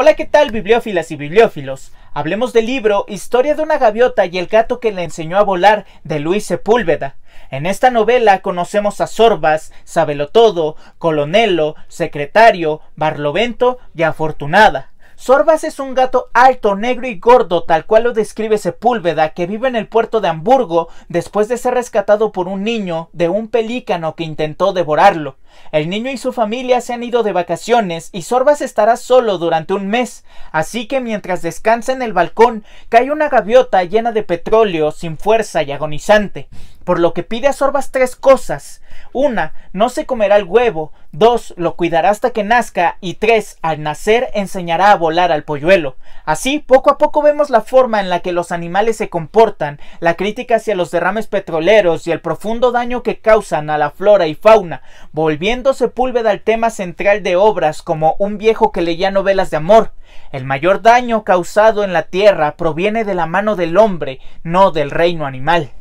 Hola, ¿qué tal bibliófilas y bibliófilos? Hablemos del libro Historia de una gaviota y el gato que le enseñó a volar de Luis Sepúlveda. En esta novela conocemos a Sorbas, Sabelotodo, Colonelo, Secretario, Barlovento y Afortunada. Sorbas es un gato alto, negro y gordo, tal cual lo describe Sepúlveda, que vive en el puerto de Hamburgo después de ser rescatado por un niño de un pelícano que intentó devorarlo. El niño y su familia se han ido de vacaciones y Sorbas estará solo durante un mes, así que mientras descansa en el balcón cae una gaviota llena de petróleo, sin fuerza y agonizante por lo que pide a Sorbas tres cosas. Una, no se comerá el huevo. Dos, lo cuidará hasta que nazca. Y tres, al nacer enseñará a volar al polluelo. Así, poco a poco vemos la forma en la que los animales se comportan, la crítica hacia los derrames petroleros y el profundo daño que causan a la flora y fauna, volviendo púlveda al tema central de obras como Un viejo que leía novelas de amor. El mayor daño causado en la tierra proviene de la mano del hombre, no del reino animal.